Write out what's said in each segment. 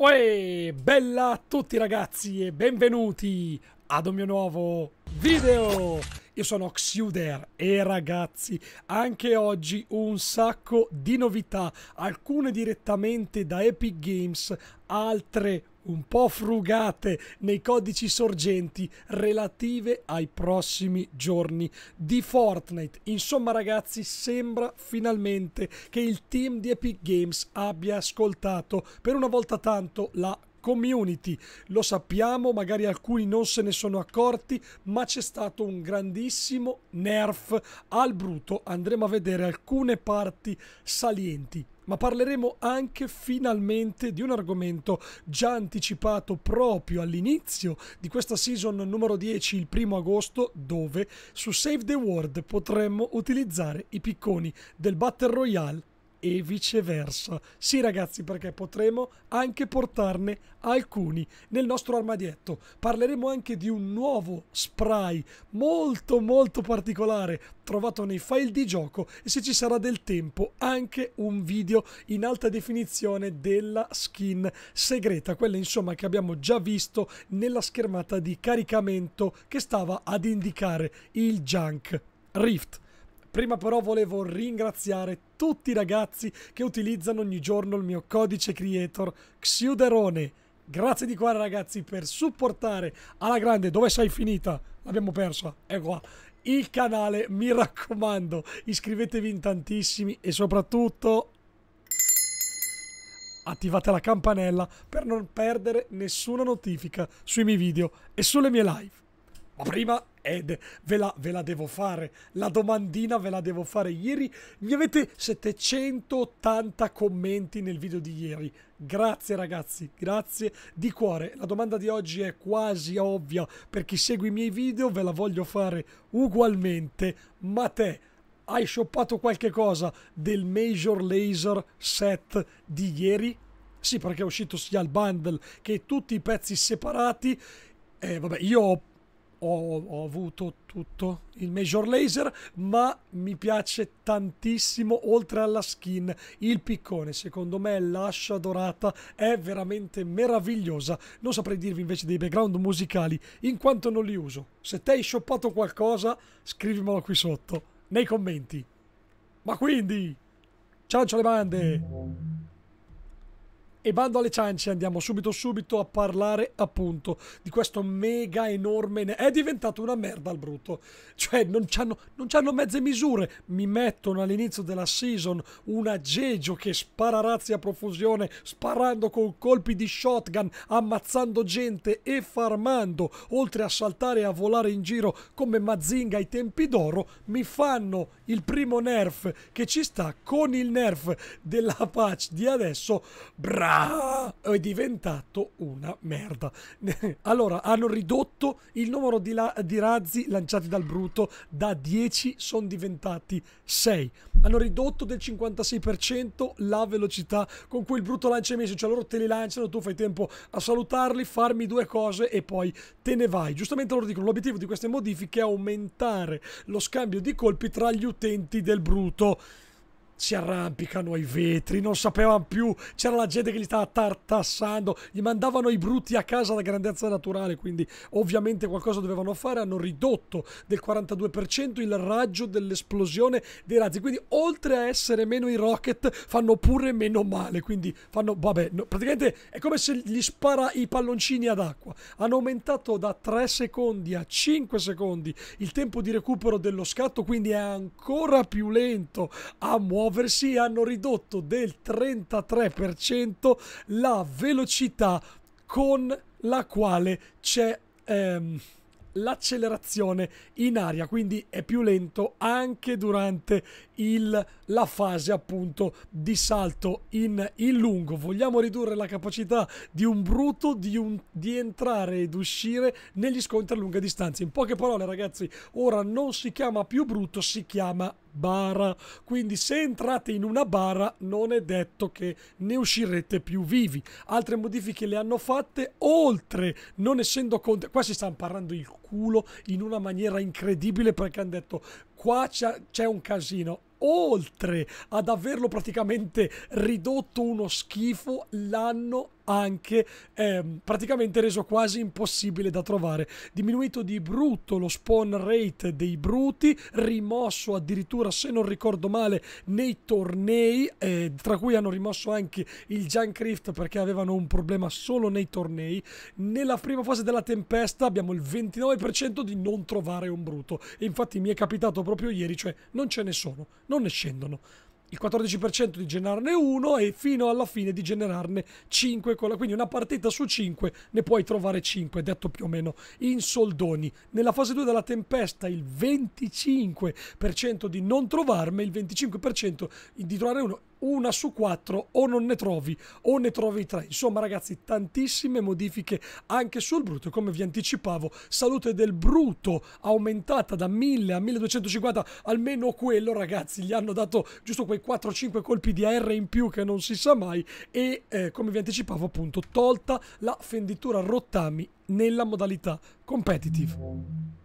Uè, bella a tutti ragazzi e benvenuti ad un mio nuovo video! Io sono Xuder e ragazzi, anche oggi un sacco di novità, alcune direttamente da Epic Games, altre un po' frugate nei codici sorgenti relative ai prossimi giorni di Fortnite. Insomma ragazzi, sembra finalmente che il team di Epic Games abbia ascoltato per una volta tanto la community. Lo sappiamo, magari alcuni non se ne sono accorti, ma c'è stato un grandissimo nerf al brutto. Andremo a vedere alcune parti salienti. Ma parleremo anche finalmente di un argomento già anticipato proprio all'inizio di questa season numero 10, il primo agosto, dove su Save the World potremmo utilizzare i picconi del Battle Royale e viceversa. Sì ragazzi, perché potremo anche portarne alcuni nel nostro armadietto. Parleremo anche di un nuovo spray molto molto particolare trovato nei file di gioco e se ci sarà del tempo anche un video in alta definizione della skin segreta, quella insomma che abbiamo già visto nella schermata di caricamento che stava ad indicare il junk Rift. Prima però volevo ringraziare tutti i ragazzi che utilizzano ogni giorno il mio codice creator Xiuderone. Grazie di cuore ragazzi per supportare alla grande dove sei finita? L'abbiamo persa, è qua. Il canale, mi raccomando, iscrivetevi in tantissimi e soprattutto attivate la campanella per non perdere nessuna notifica sui miei video e sulle mie live. Ma prima ed ve la, ve la devo fare, la domandina ve la devo fare. Ieri mi avete 780 commenti nel video di ieri. Grazie ragazzi, grazie di cuore. La domanda di oggi è quasi ovvia per chi segue i miei video, ve la voglio fare ugualmente. Ma te hai shoppato qualche cosa del Major Laser set di ieri? Sì, perché è uscito sia il bundle che tutti i pezzi separati. Eh, vabbè, io ho ho, ho, avuto tutto il Major Laser, ma mi piace tantissimo, oltre alla skin, il piccone. Secondo me l'ascia dorata è veramente meravigliosa. Non saprei dirvi invece dei background musicali, in quanto non li uso. Se te hai shoppato qualcosa, scrivimelo qui sotto, nei commenti. Ma quindi, ciancio le bande! E bando alle ciance, andiamo subito subito a parlare appunto di questo mega enorme... È diventato una merda al brutto. Cioè non c'hanno, non c'hanno mezze misure. Mi mettono all'inizio della season un aggeggio che spara razzi a profusione, sparando con colpi di shotgun, ammazzando gente e farmando, oltre a saltare e a volare in giro come Mazinga ai tempi d'oro, mi fanno il primo nerf che ci sta con il nerf della patch di adesso. Bravo! Ah, è diventato una merda. allora, hanno ridotto il numero di, la di razzi lanciati dal Bruto da 10 sono diventati 6. Hanno ridotto del 56% la velocità con cui il Bruto lancia i missili, cioè loro te li lanciano, tu fai tempo a salutarli, farmi due cose e poi te ne vai. Giustamente loro dicono l'obiettivo di queste modifiche è aumentare lo scambio di colpi tra gli utenti del Bruto si arrampicano ai vetri, non sapevano più, c'era la gente che li stava tartassando, gli mandavano i brutti a casa da grandezza naturale, quindi ovviamente qualcosa dovevano fare, hanno ridotto del 42% il raggio dell'esplosione dei razzi, quindi oltre a essere meno i rocket fanno pure meno male, quindi fanno, vabbè, no, praticamente è come se gli spara i palloncini ad acqua, hanno aumentato da 3 secondi a 5 secondi il tempo di recupero dello scatto, quindi è ancora più lento a muovere muoversi hanno ridotto del 33% la velocità con la quale c'è ehm, l'accelerazione in aria, quindi è più lento anche durante il, la fase appunto di salto in, in, lungo. Vogliamo ridurre la capacità di un bruto di, un, di entrare ed uscire negli scontri a lunga distanza. In poche parole ragazzi, ora non si chiama più bruto, si chiama bara. Quindi se entrate in una bara non è detto che ne uscirete più vivi. Altre modifiche le hanno fatte oltre, non essendo conto... Qua si stanno parlando il culo in una maniera incredibile perché hanno detto qua c'è un casino oltre ad averlo praticamente ridotto uno schifo, l'hanno anche ehm, praticamente reso quasi impossibile da trovare. Diminuito di brutto lo spawn rate dei bruti, rimosso addirittura, se non ricordo male, nei tornei, eh, tra cui hanno rimosso anche il Junkrift perché avevano un problema solo nei tornei. Nella prima fase della tempesta abbiamo il 29% di non trovare un bruto. E infatti mi è capitato proprio ieri, cioè non ce ne sono, non ne scendono il 14% di generarne uno e fino alla fine di generarne 5. quindi una partita su 5 ne puoi trovare 5, detto più o meno in soldoni. Nella fase 2 della tempesta il 25% di non trovarne, il 25% di trovare uno una su quattro o non ne trovi o ne trovi tre. Insomma ragazzi tantissime modifiche anche sul brutto. Come vi anticipavo salute del brutto aumentata da 1000 a 1250 almeno quello ragazzi gli hanno dato giusto quei 4-5 colpi di AR in più che non si sa mai e eh, come vi anticipavo appunto tolta la fenditura rottami nella modalità competitive.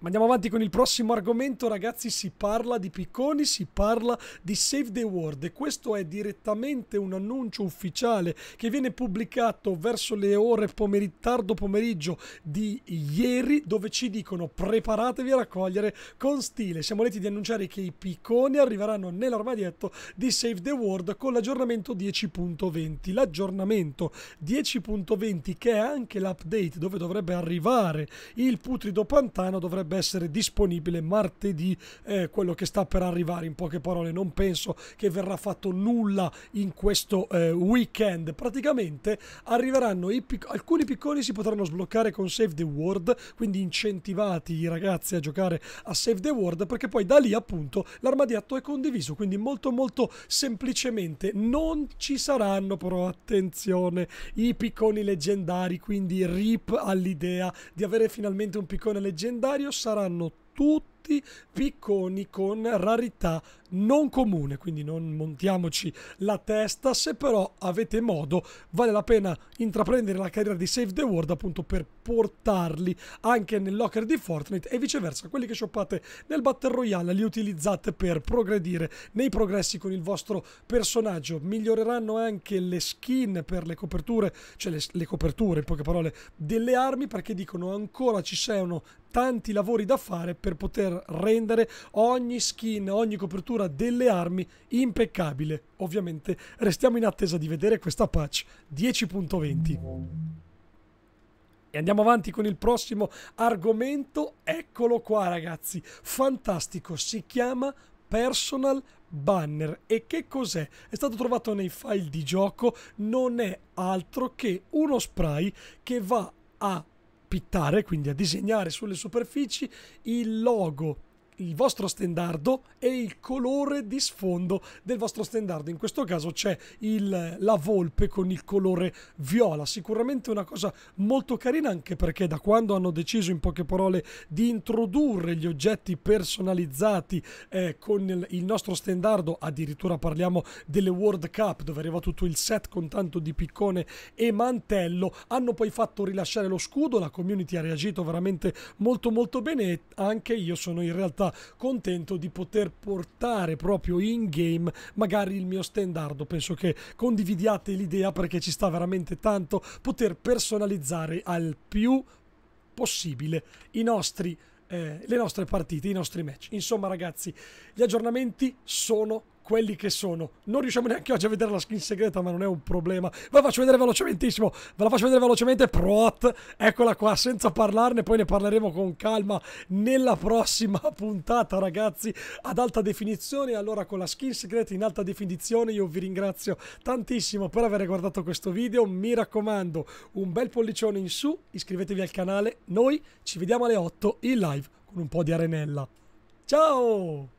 Ma andiamo avanti con il prossimo argomento, ragazzi. Si parla di picconi, si parla di Save the World. E questo è direttamente un annuncio ufficiale che viene pubblicato verso le ore pomeri- tardo pomeriggio di ieri, dove ci dicono preparatevi a raccogliere con stile. Siamo lieti di annunciare che i picconi arriveranno nell'armadietto di Save the World con l'aggiornamento 10.20. L'aggiornamento 10.20, che è anche l'update dove dovrebbe arrivare il putrido pantano, dovrebbe dovrebbe essere disponibile martedì eh, quello che sta per arrivare in poche parole non penso che verrà fatto nulla in questo eh, weekend praticamente arriveranno pic alcuni picconi si potranno sbloccare con Save the World quindi incentivati i ragazzi a giocare a Save the World perché poi da lì appunto l'armadietto è condiviso quindi molto molto semplicemente non ci saranno però attenzione i picconi leggendari quindi rip all'idea di avere finalmente un piccone leggendario saranno tutti tanti picconi con rarità non comune, quindi non montiamoci la testa, se però avete modo vale la pena intraprendere la carriera di Save the World appunto per portarli anche nel locker di Fortnite e viceversa, quelli che shoppate nel Battle Royale li utilizzate per progredire nei progressi con il vostro personaggio, miglioreranno anche le skin per le coperture, cioè le, le coperture in poche parole delle armi perché dicono ancora ci sono tanti lavori da fare per poter rendere ogni skin, ogni copertura delle armi impeccabile. Ovviamente restiamo in attesa di vedere questa patch 10.20. E andiamo avanti con il prossimo argomento. Eccolo qua, ragazzi. Fantastico, si chiama Personal Banner. E che cos'è? È stato trovato nei file di gioco, non è altro che uno spray che va a pittare, quindi a disegnare sulle superfici il logo il vostro stendardo e il colore di sfondo del vostro stendardo. In questo caso c'è il, la volpe con il colore viola. Sicuramente una cosa molto carina anche perché da quando hanno deciso in poche parole di introdurre gli oggetti personalizzati eh, con il, il nostro stendardo, addirittura parliamo delle World Cup dove arriva tutto il set con tanto di piccone e mantello, hanno poi fatto rilasciare lo scudo, la community ha reagito veramente molto molto bene e anche io sono in realtà contento di poter portare proprio in game magari il mio standard. Penso che condividiate l'idea perché ci sta veramente tanto poter personalizzare al più possibile i nostri, eh, le nostre partite, i nostri match. Insomma ragazzi, gli aggiornamenti sono quelli che sono. Non riusciamo neanche oggi a vedere la skin segreta, ma non è un problema. Ve la faccio vedere velocementissimo. Ve la faccio vedere velocemente. Prot, eccola qua, senza parlarne. Poi ne parleremo con calma nella prossima puntata, ragazzi, ad alta definizione. Allora, con la skin segreta in alta definizione, io vi ringrazio tantissimo per aver guardato questo video. Mi raccomando, un bel pollicione in su. Iscrivetevi al canale. Noi ci vediamo alle 8 in live con un po' di arenella. Ciao!